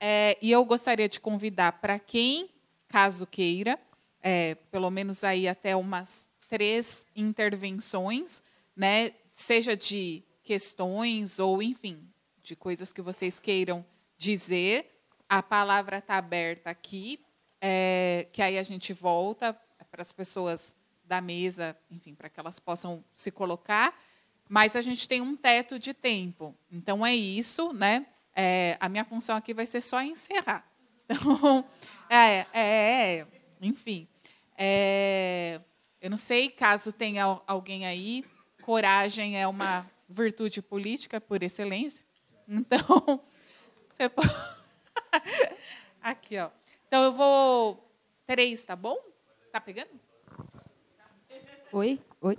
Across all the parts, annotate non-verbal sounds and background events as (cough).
É, e eu gostaria de convidar para quem, caso queira, é, pelo menos aí até umas três intervenções, né, seja de questões ou, enfim, de coisas que vocês queiram dizer. A palavra está aberta aqui, é, que aí a gente volta para as pessoas da mesa, enfim, para que elas possam se colocar. Mas a gente tem um teto de tempo. Então é isso, né? É, a minha função aqui vai ser só encerrar. (laughs) Então, é é, é, é enfim. É, eu não sei caso tenha alguém aí. Coragem é uma virtude política por excelência. Então, (laughs) você pode... (laughs) aqui, ó. Então eu vou três, tá bom? Tá pegando? Oi, oi.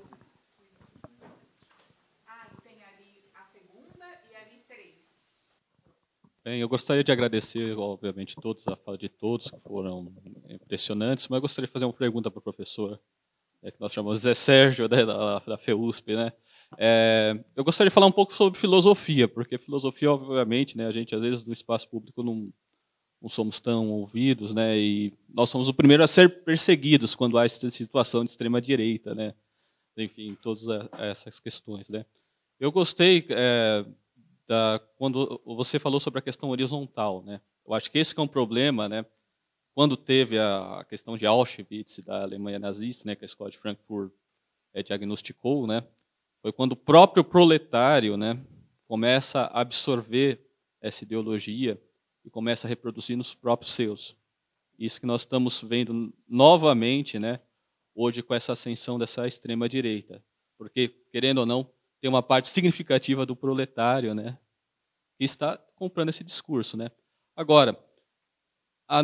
Bem, eu gostaria de agradecer, obviamente, todos, a fala de todos, que foram impressionantes, mas eu gostaria de fazer uma pergunta para o professor, é, que nós chamamos Zé Sérgio, né, da, da, da FEUSP. Né? É, eu gostaria de falar um pouco sobre filosofia, porque filosofia, obviamente, né, a gente, às vezes, no espaço público não, não somos tão ouvidos, né, e nós somos o primeiro a ser perseguidos quando há essa situação de extrema-direita, né? enfim, todas é, essas questões. Né? Eu gostei... É, da quando você falou sobre a questão horizontal, né? Eu acho que esse que é um problema, né? Quando teve a questão de Auschwitz da Alemanha nazista, né, que a escola de Frankfurt é, diagnosticou, né? Foi quando o próprio proletário, né, começa a absorver essa ideologia e começa a reproduzir nos próprios seus. Isso que nós estamos vendo novamente, né, hoje com essa ascensão dessa extrema direita, porque querendo ou não, tem uma parte significativa do proletário, né? Que está comprando esse discurso, né? Agora, a,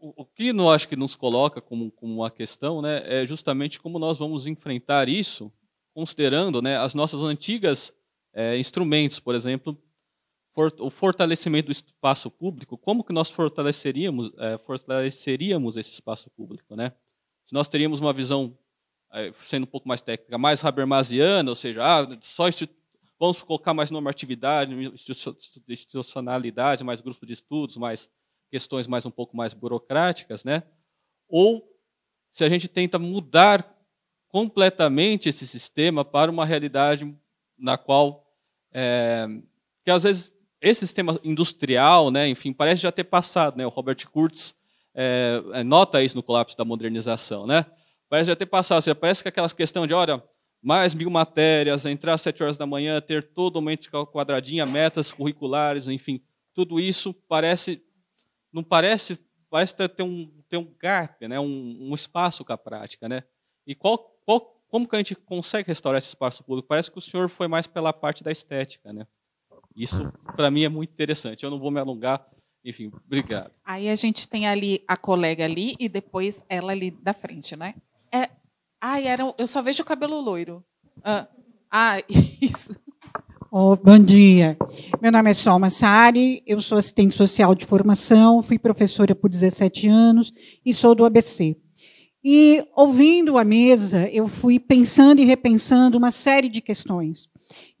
o que nós acho que nos coloca como, como uma questão, né, é justamente como nós vamos enfrentar isso, considerando, né, as nossas antigas é, instrumentos, por exemplo, for, o fortalecimento do espaço público. Como que nós fortaleceríamos, é, fortaleceríamos esse espaço público, né? Se nós teríamos uma visão é, sendo um pouco mais técnica, mais habermasiana, ou seja, ah, só vamos colocar mais normatividade, institucionalidade, mais grupo de estudos, mais questões mais um pouco mais burocráticas, né? Ou se a gente tenta mudar completamente esse sistema para uma realidade na qual é, que às vezes esse sistema industrial, né, enfim, parece já ter passado, né? O Robert Kurtz é, é nota isso no colapso da modernização, né? Parece já ter passado. parece que aquelas questão de, olha, mais mil matérias, entrar às sete horas da manhã, ter todo o mente quadradinha, metas curriculares, enfim, tudo isso parece, não parece, parece ter um, ter um gap, né? um, um espaço com a prática. Né? E qual, qual, como que a gente consegue restaurar esse espaço público? Parece que o senhor foi mais pela parte da estética. Né? Isso, para mim, é muito interessante. Eu não vou me alongar. Enfim, obrigado. Aí a gente tem ali a colega ali e depois ela ali da frente, né? É, ai, era, eu só vejo o cabelo loiro. Ah, ah (laughs) isso. Oh, bom dia. Meu nome é Sol Massari, eu sou assistente social de formação, fui professora por 17 anos e sou do ABC. E ouvindo a mesa, eu fui pensando e repensando uma série de questões.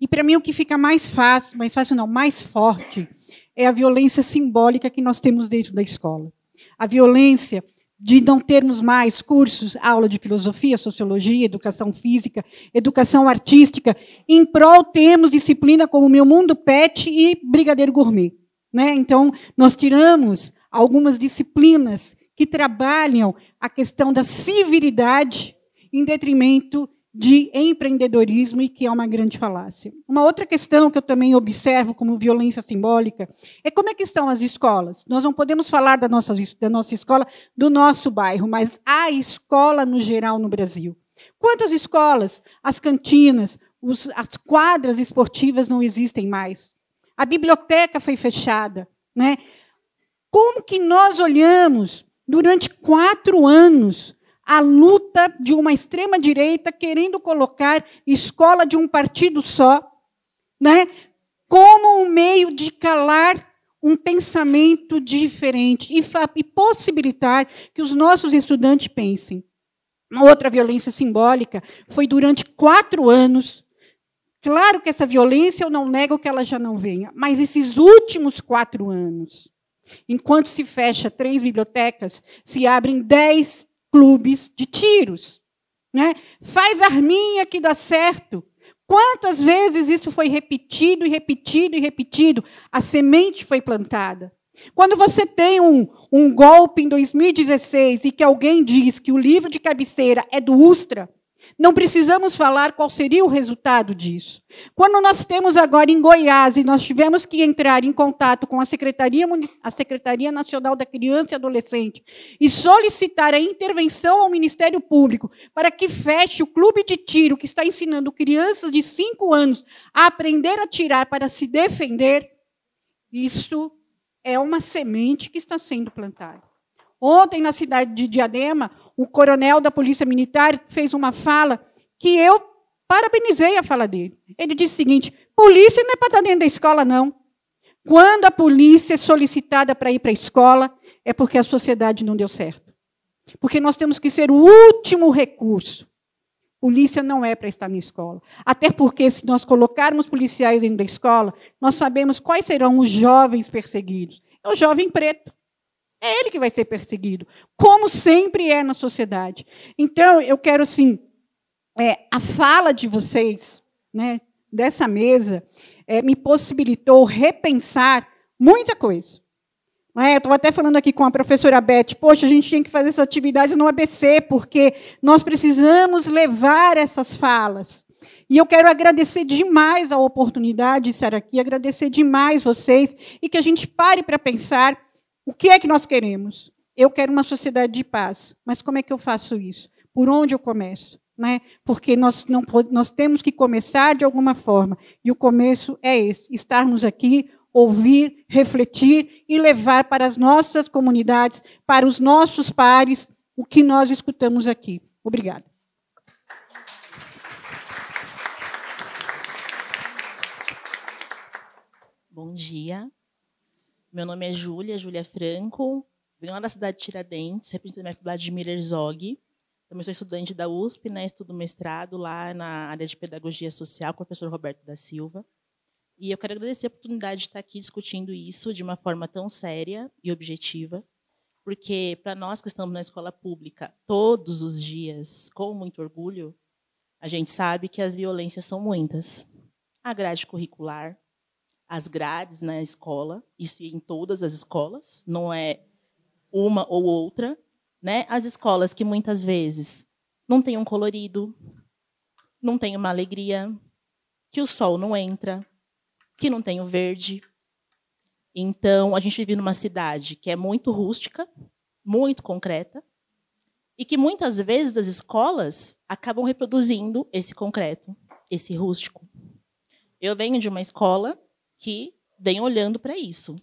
E para mim o que fica mais fácil, mais fácil não, mais forte, é a violência simbólica que nós temos dentro da escola. A violência de não termos mais cursos, aula de filosofia, sociologia, educação física, educação artística, em prol temos disciplina como Meu Mundo Pet e Brigadeiro Gourmet. Né? Então, nós tiramos algumas disciplinas que trabalham a questão da civilidade em detrimento de empreendedorismo e que é uma grande falácia. Uma outra questão que eu também observo como violência simbólica é como é que estão as escolas. Nós não podemos falar da nossa, da nossa escola, do nosso bairro, mas a escola no geral no Brasil. Quantas escolas, as cantinas, os, as quadras esportivas não existem mais? A biblioteca foi fechada. Né? Como que nós olhamos durante quatro anos a luta de uma extrema-direita querendo colocar escola de um partido só, né, como um meio de calar um pensamento diferente e, e possibilitar que os nossos estudantes pensem. Uma outra violência simbólica foi durante quatro anos. Claro que essa violência eu não nego que ela já não venha, mas esses últimos quatro anos, enquanto se fecha três bibliotecas, se abrem dez clubes de tiros. Né? Faz arminha que dá certo. Quantas vezes isso foi repetido e repetido e repetido? A semente foi plantada. Quando você tem um, um golpe em 2016 e que alguém diz que o livro de cabeceira é do Ustra, não precisamos falar qual seria o resultado disso. Quando nós temos agora em Goiás e nós tivemos que entrar em contato com a Secretaria, a Secretaria Nacional da Criança e Adolescente e solicitar a intervenção ao Ministério Público para que feche o clube de tiro que está ensinando crianças de 5 anos a aprender a tirar para se defender, isso é uma semente que está sendo plantada. Ontem, na cidade de Diadema, o coronel da Polícia Militar fez uma fala que eu parabenizei a fala dele. Ele disse o seguinte: polícia não é para estar tá dentro da escola, não. Quando a polícia é solicitada para ir para a escola, é porque a sociedade não deu certo. Porque nós temos que ser o último recurso. Polícia não é para estar na escola. Até porque, se nós colocarmos policiais dentro da escola, nós sabemos quais serão os jovens perseguidos. É o jovem preto. É ele que vai ser perseguido, como sempre é na sociedade. Então, eu quero, assim, é, a fala de vocês, né, dessa mesa, é, me possibilitou repensar muita coisa. É, né, Estou até falando aqui com a professora Beth, poxa, a gente tinha que fazer essa atividade no ABC, porque nós precisamos levar essas falas. E eu quero agradecer demais a oportunidade de estar aqui, agradecer demais vocês, e que a gente pare para pensar o que é que nós queremos? Eu quero uma sociedade de paz, mas como é que eu faço isso? Por onde eu começo? Né? Porque nós, não, nós temos que começar de alguma forma. E o começo é esse: estarmos aqui, ouvir, refletir e levar para as nossas comunidades, para os nossos pares, o que nós escutamos aqui. Obrigada. Bom dia. Meu nome é Júlia, Júlia Franco. Venho lá da cidade de Tiradentes, representando a minha faculdade de Miller Zog. Também sou estudante da USP, né? estudo mestrado lá na área de Pedagogia Social com o professor Roberto da Silva. E eu quero agradecer a oportunidade de estar aqui discutindo isso de uma forma tão séria e objetiva, porque para nós que estamos na escola pública todos os dias, com muito orgulho, a gente sabe que as violências são muitas. A grade curricular, as grades na escola, isso em todas as escolas, não é uma ou outra, né? As escolas que muitas vezes não tem um colorido, não tem uma alegria, que o sol não entra, que não tem o verde. Então, a gente vive numa cidade que é muito rústica, muito concreta, e que muitas vezes as escolas acabam reproduzindo esse concreto, esse rústico. Eu venho de uma escola que vem olhando para isso,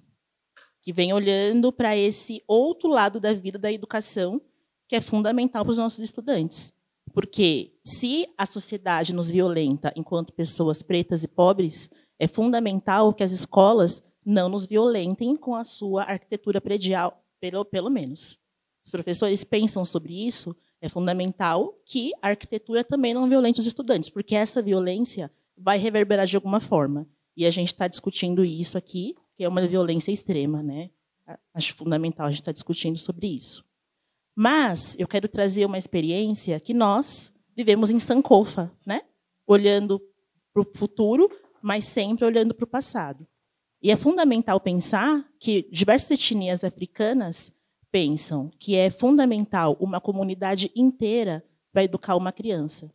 que vem olhando para esse outro lado da vida da educação, que é fundamental para os nossos estudantes. Porque se a sociedade nos violenta enquanto pessoas pretas e pobres, é fundamental que as escolas não nos violentem com a sua arquitetura predial, pelo, pelo menos. Os professores pensam sobre isso, é fundamental que a arquitetura também não violente os estudantes, porque essa violência vai reverberar de alguma forma. E a gente está discutindo isso aqui, que é uma violência extrema, né? Acho fundamental a gente estar tá discutindo sobre isso. Mas eu quero trazer uma experiência que nós vivemos em Sankofa, né? Olhando para o futuro, mas sempre olhando para o passado. E é fundamental pensar que diversas etnias africanas pensam que é fundamental uma comunidade inteira para educar uma criança.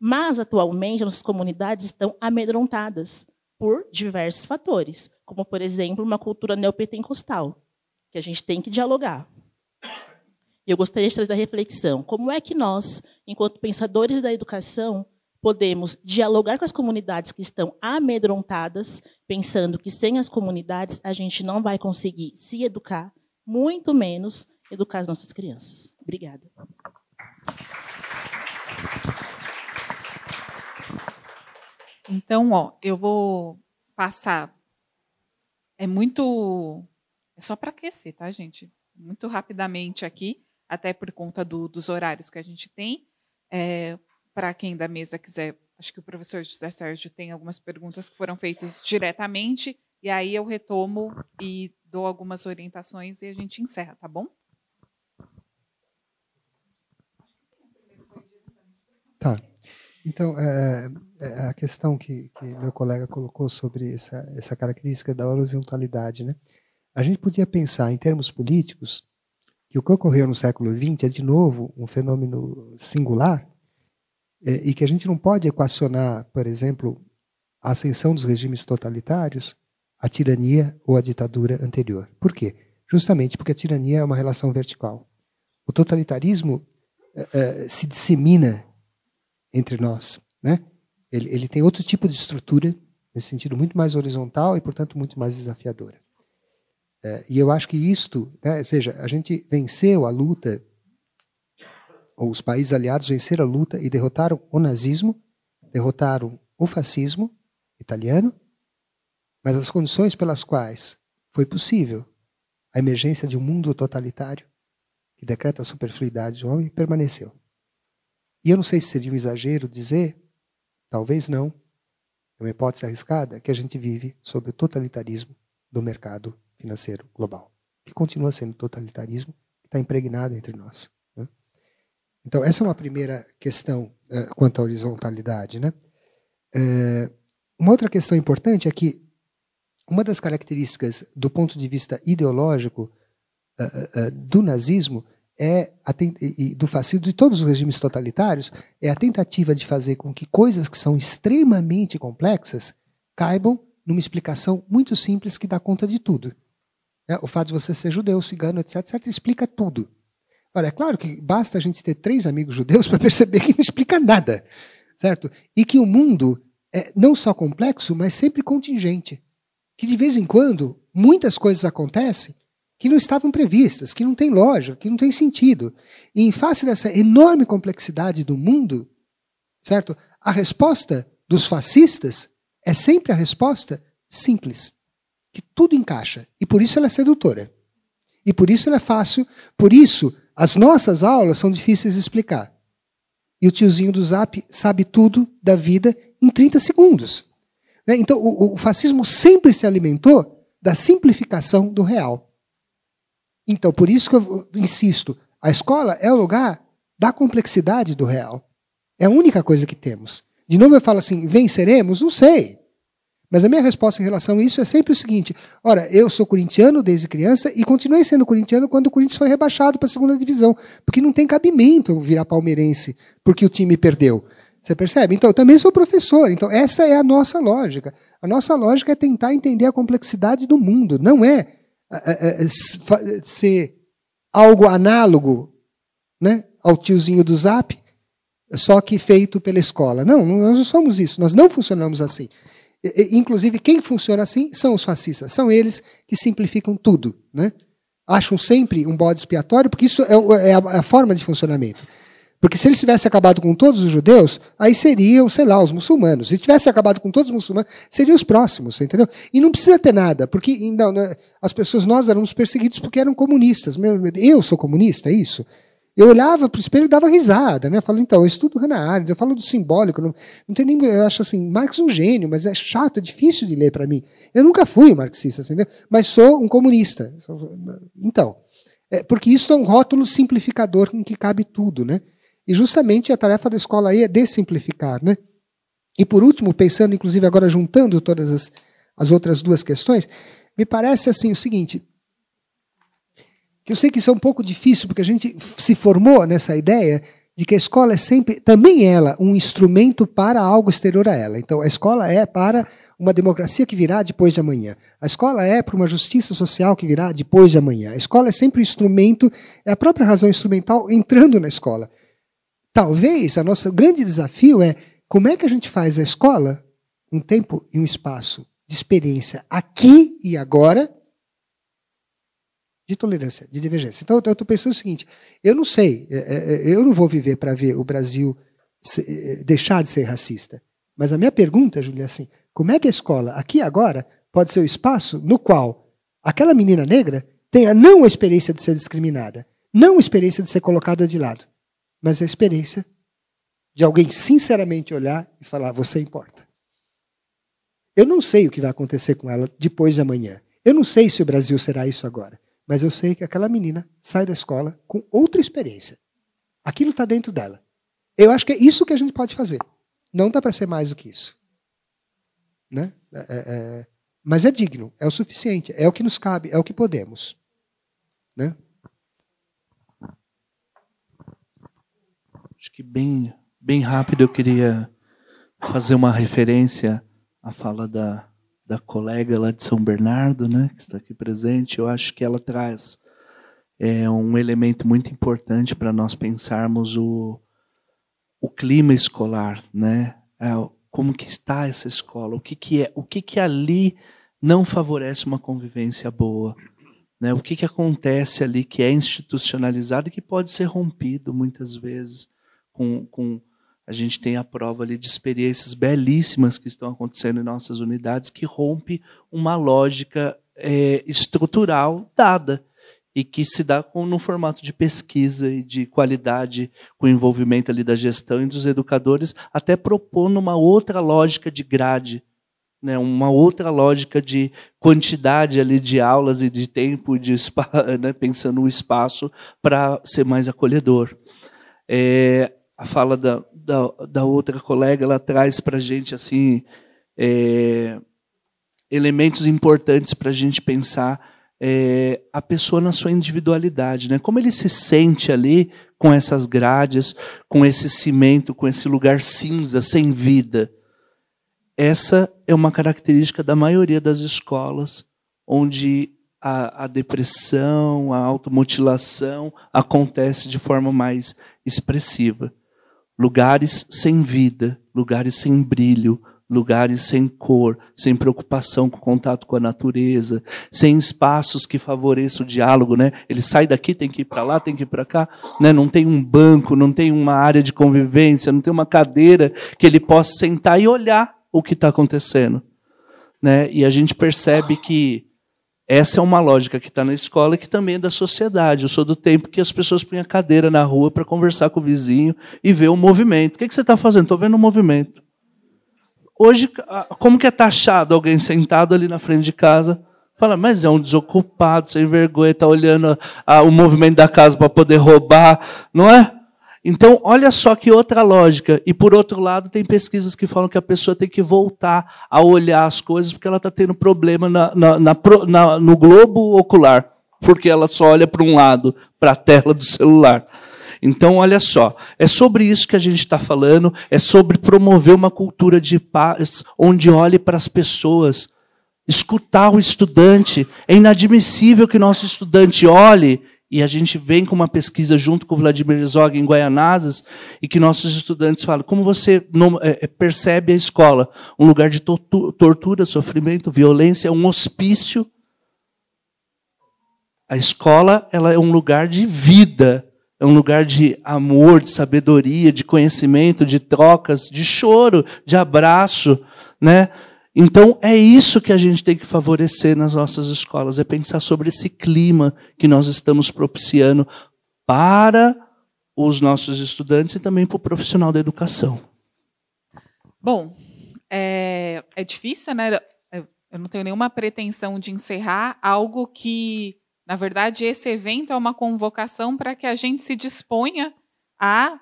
Mas, atualmente, nossas comunidades estão amedrontadas por diversos fatores, como, por exemplo, uma cultura neopentecostal, que a gente tem que dialogar. Eu gostaria de trazer a reflexão: como é que nós, enquanto pensadores da educação, podemos dialogar com as comunidades que estão amedrontadas, pensando que sem as comunidades a gente não vai conseguir se educar, muito menos educar as nossas crianças? Obrigada. Então, ó, eu vou passar. É muito. É só para aquecer, tá, gente? Muito rapidamente aqui, até por conta do, dos horários que a gente tem. É, para quem da mesa quiser, acho que o professor José Sérgio tem algumas perguntas que foram feitas diretamente, e aí eu retomo e dou algumas orientações e a gente encerra, tá bom? Tá. Então, é, é, é, a questão que, que, meu colega colocou sobre essa, essa característica da horizontalidade, né? A gente podia pensar, em termos políticos, que o que ocorreu no século XX é, de novo, um fenômeno singular é, e que a gente não pode equacionar, por exemplo, a ascensão dos regimes totalitários à tirania ou à ditadura anterior. Por quê? Justamente porque a tirania é uma relação vertical. O totalitarismo é, é se dissemina entre nós. Né? Ele, ele tem outro tipo de estrutura, nesse sentido muito mais horizontal e, portanto, muito mais desafiadora. É, e eu acho que isto, né, a gente venceu a luta, ou os países aliados venceram a luta e derrotaram o nazismo, derrotaram o fascismo italiano, mas as condições pelas quais foi possível a emergência de um mundo totalitário que decreta a superfluidade do homem permaneceu. E eu não sei se seria um exagero dizer, talvez não, é uma hipótese arriscada, que a gente vive sob o totalitarismo do mercado financeiro global, que continua sendo totalitarismo, que está impregnado entre nós. Né? Então, essa é uma primeira questão eh, quanto à horizontalidade. Né? Eh, uma outra questão importante é que uma das características do ponto de vista ideológico eh, do nazismo é e do fascismo de todos os regimes totalitários é a tentativa de fazer com que coisas que são extremamente complexas caibam numa explicação muito simples que dá conta de tudo. Né? O fato de você ser judeu, cigano, etc, etc, explica tudo. Olha, é claro que basta a gente ter três amigos judeus (laughs) para perceber que não explica nada, certo? E que o mundo é não só complexo, mas sempre contingente. Que de vez em quando muitas coisas acontecem que não estavam previstas, que não tem lógica, que não tem sentido. E em face dessa enorme complexidade do mundo, certo? A resposta dos fascistas é sempre a resposta simples, que tudo encaixa e por isso ela é sedutora. E por isso ela é fácil, por isso as nossas aulas são difíceis de explicar. E o tiozinho do Zap sabe tudo da vida em 30 segundos. Né? Então, o, o fascismo sempre se alimentou da simplificação do real. Então, por isso que eu insisto, a escola é o lugar da complexidade do real. É a única coisa que temos. De novo eu falo assim, venceremos? Não sei. Mas a minha resposta em relação a isso é sempre o seguinte: ora, eu sou corintiano desde criança e continuei sendo corintiano quando o Corinthians foi rebaixado para a segunda divisão, porque não tem cabimento virar palmeirense porque o time perdeu. Você percebe? Então, eu também sou professor. Então, essa é a nossa lógica. A nossa lógica é tentar entender a complexidade do mundo, não é ser algo análogo né, ao tiozinho do Zap, só que feito pela escola. Não, nós não somos isso, nós não funcionamos assim. Inclusive, quem funciona assim são os fascistas. São eles que simplificam tudo. Né? Acham sempre um bode expiatório, porque isso é, é a, forma de funcionamento. Porque se ele tivesse acabado com todos os judeus, aí seriam, sei lá, os muçulmanos. Se tivesse acabado com todos os muçulmanos, seriam os próximos, entendeu? E não precisa ter nada, porque não, né, as pessoas, nós éramos perseguidos porque eram comunistas. Eu sou comunista, é isso? Eu olhava para o espelho e dava risada, né? Eu falo, então, eu estudo Hannah Arendt, eu falo do simbólico, não, não tem nem. Eu acho assim, Marx é um gênio, mas é chato, é difícil de ler para mim. Eu nunca fui marxista, entendeu? Mas sou um comunista. Então, é, porque isso é um rótulo simplificador em que cabe tudo, né? E justamente a tarefa da escola aí é dessimplificar, né? E por último, pensando inclusive agora juntando todas as, as outras duas questões, me parece assim o seguinte, que eu sei que isso é um pouco difícil porque a gente se formou nessa ideia de que a escola é sempre, também ela, um instrumento para algo exterior a ela. Então, a escola é para uma democracia que virá depois de amanhã. A escola é para uma justiça social que virá depois de amanhã. A escola é sempre um instrumento, é a própria razão instrumental entrando na escola. Talvez a nosso grande desafio é como é que a gente faz a escola um tempo e um espaço de experiência aqui e agora de tolerância, de divergência. Então eu estou pensando o seguinte: eu não sei, é, é, é, eu não vou viver para ver o Brasil deixar de ser racista. Mas a minha pergunta, Julia, é assim: como é que a escola aqui e agora pode ser o espaço no qual aquela menina negra tenha não a experiência de ser discriminada, não a experiência de ser colocada de lado? mas a experiência de alguém sinceramente olhar e falar: você importa. Eu não sei o que vai acontecer com ela depois de amanhã. Eu não sei se o Brasil será isso agora. Mas eu sei que aquela menina sai da escola com outra experiência. Aquilo está dentro dela. Eu acho que é isso que a gente pode fazer. Não dá para ser mais do que isso. Né? É, é, é, mas é digno, é o suficiente, é o que nos cabe, é o que podemos. Né? Acho que bem, bem rápido eu queria fazer uma referência à fala da, da colega lá de São Bernardo, né, que está aqui presente. Eu acho que ela traz é, um elemento muito importante para nós pensarmos o, o clima escolar, né? É, como que está essa escola? O que que é? O que que ali não favorece uma convivência boa? Né? O que que acontece ali que é institucionalizado e que pode ser rompido muitas vezes? com, com a gente tem a prova ali de experiências belíssimas que estão acontecendo em nossas unidades que rompe uma lógica é, estrutural dada e que se dá com, no formato de pesquisa e de qualidade, com envolvimento ali da gestão e dos educadores, até propondo uma outra lógica de grade, né, uma outra lógica de quantidade ali de aulas e de tempo, de (laughs) né, pensando o espaço para ser mais acolhedor. É, a fala da, da, da outra colega, ela traz para a gente assim, é, elementos importantes para a gente pensar é, a pessoa na sua individualidade, né? Como ele se sente ali com essas grades, com esse cimento, com esse lugar cinza, sem vida. Essa é uma característica da maioria das escolas, onde a, a depressão, a automutilação acontece de forma mais expressiva. Lugares sem vida, lugares sem brilho, lugares sem cor, sem preocupação com o contato com a natureza, sem espaços que favoreçam o diálogo, né? Ele sai daqui, tem que ir para lá, tem que ir para cá, né? Não tem um banco, não tem uma área de convivência, não tem uma cadeira que ele possa sentar e olhar o que está acontecendo, né? E a gente percebe que essa é uma lógica que está na escola e que também é da sociedade. Eu sou do tempo que as pessoas punham cadeira na rua para conversar com o vizinho e ver o movimento. O que, é que você está fazendo? Estou vendo o movimento. Hoje, como que é taxado alguém sentado ali na frente de casa? Fala, mas é um desocupado, sem vergonha, está olhando a, a, o movimento da casa para poder roubar, não é? Então, olha só que outra lógica. E por outro lado, tem pesquisas que falam que a pessoa tem que voltar a olhar as coisas porque ela está tendo problema na, na, na, no globo ocular, porque ela só olha para um lado, para a tela do celular. Então, olha só, é sobre isso que a gente está falando, é sobre promover uma cultura de paz onde olhe para as pessoas, escutar o estudante. É inadmissível que nosso estudante olhe e a gente vem com uma pesquisa junto com o Vladimir Zog em Guaianazes, e que nossos estudantes falam: como você é, é, percebe a escola? Um lugar de tortura, tortura, sofrimento, violência, um hospício. A escola ela é um lugar de vida, é um lugar de amor, de sabedoria, de conhecimento, de trocas, de choro, de abraço, né? Então é isso que a gente tem que favorecer nas nossas escolas, é pensar sobre esse clima que nós estamos propiciando para os nossos estudantes e também para o profissional da educação. Bom, é, é difícil, né? Eu não tenho nenhuma pretensão de encerrar algo que, na verdade, esse evento é uma convocação para que a gente se disponha a,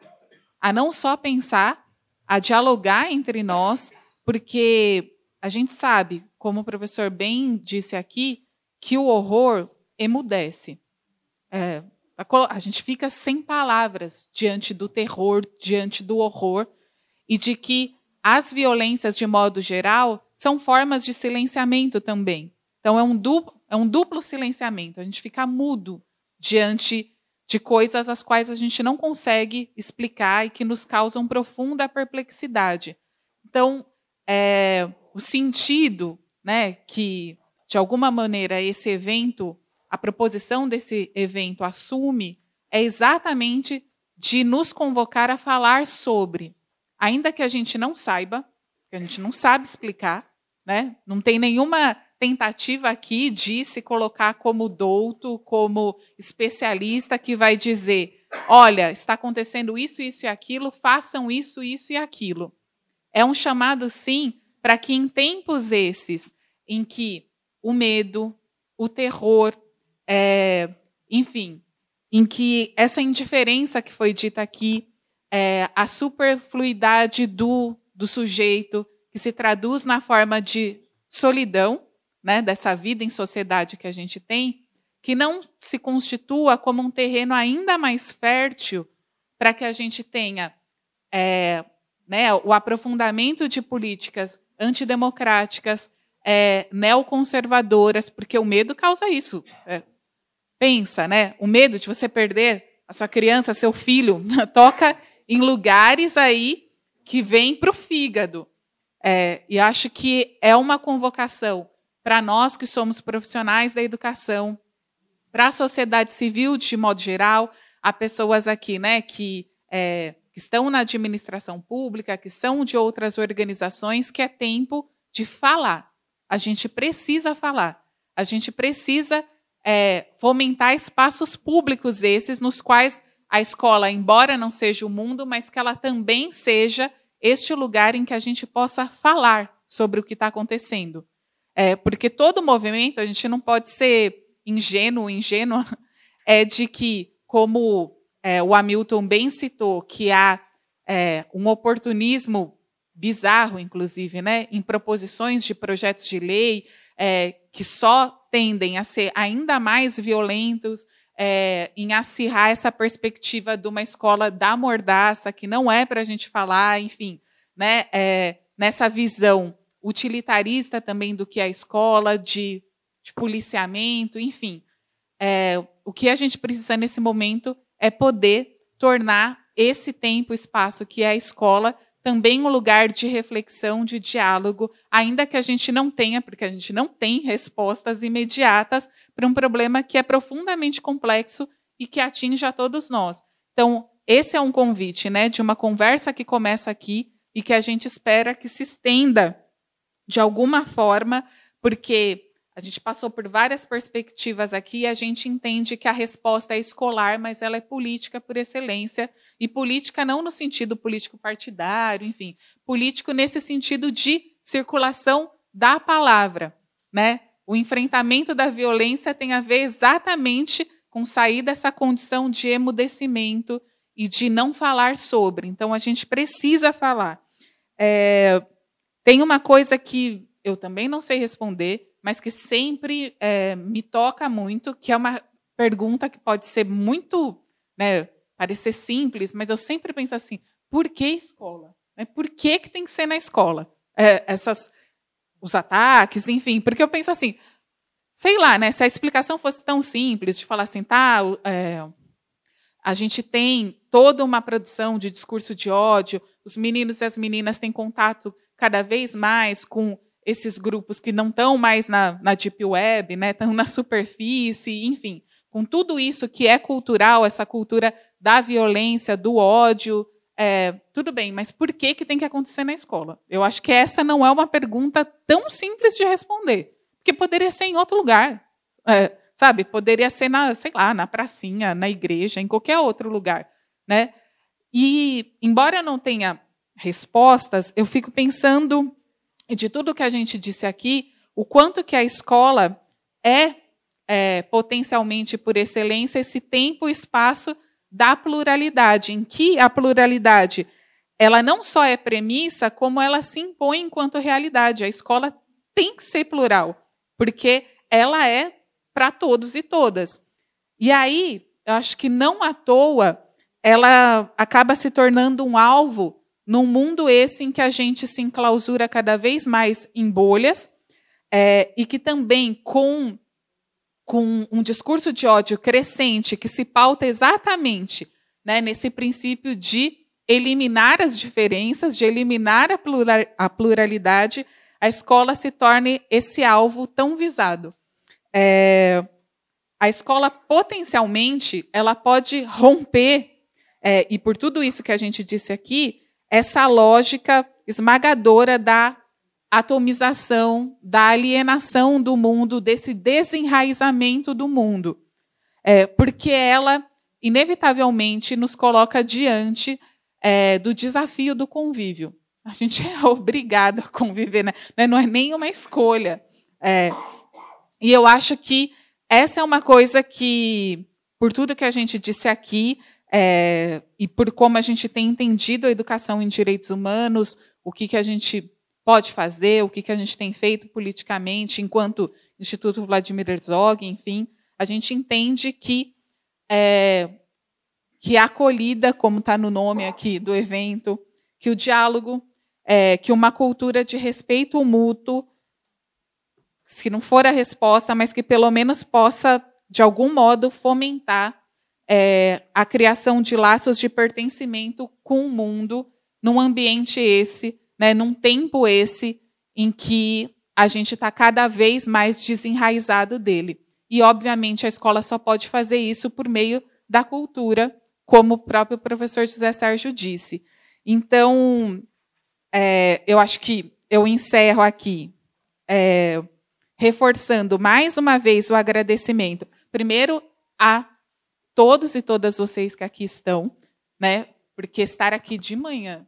a não só pensar, a dialogar entre nós, porque a gente sabe, como o professor bem disse aqui, que o horror emudece. É, a, gente fica sem palavras diante do terror, diante do horror, e de que as violências, de modo geral, são formas de silenciamento também. Então, é um duplo, é um duplo silenciamento. A gente fica mudo diante de coisas às quais a gente não consegue explicar e que nos causam profunda perplexidade. Então, é, o sentido né, que, de alguma maneira, esse evento, a proposição desse evento assume, é exatamente de nos convocar a falar sobre, ainda que a gente não saiba, que a gente não sabe explicar, né? não tem nenhuma tentativa aqui de se colocar como douto, como especialista que vai dizer: olha, está acontecendo isso, isso e aquilo, façam isso, isso e aquilo. É um chamado, sim, para que em tempos esses em que o medo, o terror, é, enfim, em que essa indiferença que foi dita aqui, é, a superfluidade do, do sujeito, que se traduz na forma de solidão, né, dessa vida em sociedade que a gente tem, que não se constitua como um terreno ainda mais fértil para que a gente tenha é, né, o aprofundamento de políticas antidemocráticas, é, neoconservadoras, porque o medo causa isso. É, pensa, né? O medo de você perder a sua criança, seu filho, (laughs) toca em lugares aí que vem para o fígado. É, e acho que é uma convocação para nós que somos profissionais da educação, para a sociedade civil de modo geral, há pessoas aqui, né, que é, que estão na administração pública, que são de outras organizações, que é tempo de falar. A gente precisa falar. A gente precisa é, fomentar espaços públicos esses nos quais a escola, embora não seja o mundo, mas que ela também seja este lugar em que a gente possa falar sobre o que está acontecendo. É, porque todo movimento, a gente não pode ser ingênuo, ingênua, (laughs) é de que, como é, o Hamilton bem citou que há é, um oportunismo bizarro, inclusive, né, em proposições de projetos de lei é, que só tendem a ser ainda mais violentos, é, em acirrar essa perspectiva de uma escola da mordaça, que não é para a gente falar, enfim, né, é, nessa visão utilitarista também do que é a escola, de, de policiamento, enfim. É, o que a gente precisa nesse momento é poder tornar esse tempo, espaço que é a escola, também um lugar de reflexão, de diálogo, ainda que a gente não tenha, porque a gente não tem respostas imediatas para um problema que é profundamente complexo e que atinge a todos nós. Então, esse é um convite, né, de uma conversa que começa aqui e que a gente espera que se estenda de alguma forma, porque a gente passou por várias perspectivas aqui e a gente entende que a resposta é escolar, mas ela é política por excelência. E política não no sentido político partidário, enfim, político nesse sentido de circulação da palavra. Né? O enfrentamento da violência tem a ver exatamente com sair dessa condição de emudecimento e de não falar sobre. Então, a gente precisa falar. É, tem uma coisa que eu também não sei responder mas que sempre é, me toca muito, que é uma pergunta que pode ser muito, né, parecer simples, mas eu sempre penso assim: por que escola? Né, por que, que tem que ser na escola? É, essas, os ataques, enfim, porque eu penso assim, sei lá, né? Se a explicação fosse tão simples de falar assim, tá, é, a gente tem toda uma produção de discurso de ódio, os meninos e as meninas têm contato cada vez mais com esses grupos que não estão mais na, na deep web, né, estão na superfície, enfim, com tudo isso que é cultural, essa cultura da violência, do ódio, é, tudo bem, mas por que, que tem que acontecer na escola? Eu acho que essa não é uma pergunta tão simples de responder, porque poderia ser em outro lugar, é, sabe? Poderia ser na, sei lá, na pracinha, na igreja, em qualquer outro lugar, né? E embora eu não tenha respostas, eu fico pensando e de tudo que a gente disse aqui, o quanto que a escola é, é potencialmente por excelência esse tempo e espaço da pluralidade, em que a pluralidade ela não só é premissa, como ela se impõe enquanto realidade. A escola tem que ser plural, porque ela é para todos e todas. E aí, eu acho que não à toa, ela acaba se tornando um alvo num mundo esse em que a gente se enclausura cada vez mais em bolhas é, e que também com, com um discurso de ódio crescente que se pauta exatamente né, nesse princípio de eliminar as diferenças, de eliminar a, plural, a pluralidade, a escola se torne esse alvo tão visado. É, a escola potencialmente ela pode romper é, e por tudo isso que a gente disse aqui essa lógica esmagadora da atomização, da alienação do mundo, desse desenraizamento do mundo. É, porque ela, inevitavelmente, nos coloca diante é, do desafio do convívio. A gente (laughs) é obrigado a conviver, né? né? não é nenhuma escolha. É, e eu acho que essa é uma coisa que, por tudo que a gente disse aqui, é, e por como a gente tem entendido a educação em direitos humanos, o que, que a gente pode fazer, o que, que a gente tem feito politicamente, enquanto Instituto Vladimir Herzog, enfim, a gente entende que é, que a é acolhida, como está no nome aqui do evento, que o diálogo, é, que uma cultura de respeito mútuo, se não for a resposta, mas que pelo menos possa, de algum modo, fomentar é, a criação de laços de pertencimento com o mundo, num ambiente esse, né, num tempo esse, em que a gente está cada vez mais desenraizado dele. E, obviamente, a escola só pode fazer isso por meio da cultura, como o próprio professor José Sérgio disse. Então, é, eu acho que eu encerro aqui, é, reforçando mais uma vez o agradecimento, primeiro, a todos e todas vocês que aqui estão, né? Porque estar aqui de manhã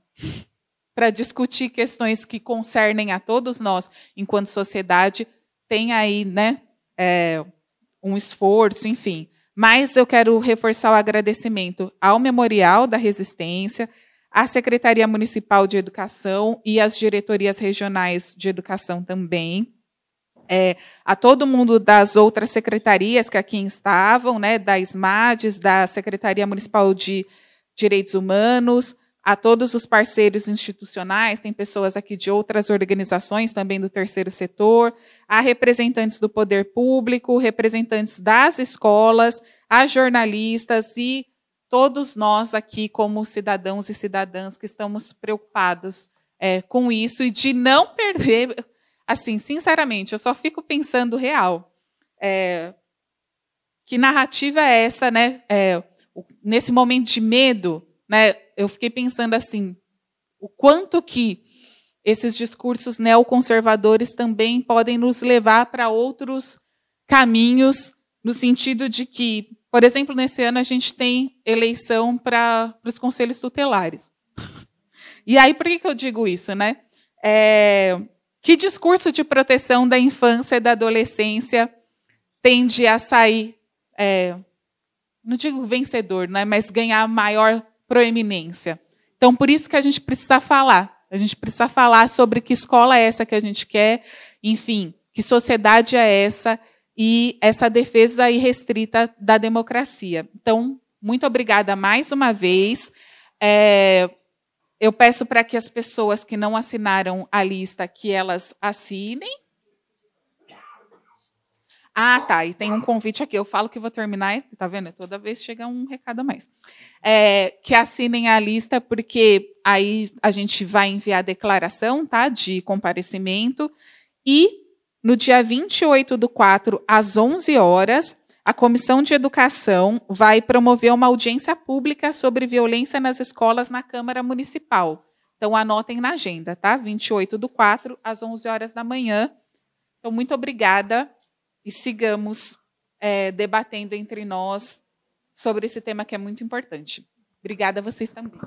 para discutir questões que concernem a todos nós, enquanto sociedade, tem aí, né? É, um esforço, enfim. Mas eu quero reforçar o agradecimento ao Memorial da Resistência, à Secretaria Municipal de Educação e às diretorias regionais de educação também, é, a todo mundo das outras secretarias que aqui estavam, né, da SMADES, da Secretaria Municipal de Direitos Humanos, a todos os parceiros institucionais, tem pessoas aqui de outras organizações também do terceiro setor, a representantes do poder público, representantes das escolas, a jornalistas e todos nós aqui como cidadãos e cidadãs que estamos preocupados é, com isso e de não perder Assim, sinceramente, eu só fico pensando real. É, que narrativa é essa, né? É, nesse momento de medo, né? Eu fiquei pensando assim, o quanto que esses discursos neoconservadores também podem nos levar para outros caminhos, no sentido de que, por exemplo, nesse ano a gente tem eleição para os conselhos tutelares. (laughs) E aí, por que, que eu digo isso, né? É, que discurso de proteção da infância e da adolescência tende a sair, é, não digo vencedor, né, mas ganhar maior proeminência? Então, por isso que a gente precisa falar. A gente precisa falar sobre que escola é essa que a gente quer, enfim, que sociedade é essa e essa defesa irrestrita da democracia. Então, muito obrigada mais uma vez. É, eu peço para que as pessoas que não assinaram a lista, que elas assinem. Ah, tá. E tem um convite aqui. Eu falo que vou terminar, tá vendo? Toda vez chega um recado a mais. É, que assinem a lista, porque aí a gente vai enviar a declaração tá, de comparecimento. E no dia 28 do 4, às 11 horas, a Comissão de Educação vai promover uma audiência pública sobre violência nas escolas na Câmara Municipal. Então, anotem na agenda, tá? 28 do 4, às 11 horas da manhã. Então, muito obrigada e sigamos é, debatendo entre nós sobre esse tema que é muito importante. Obrigada a vocês também.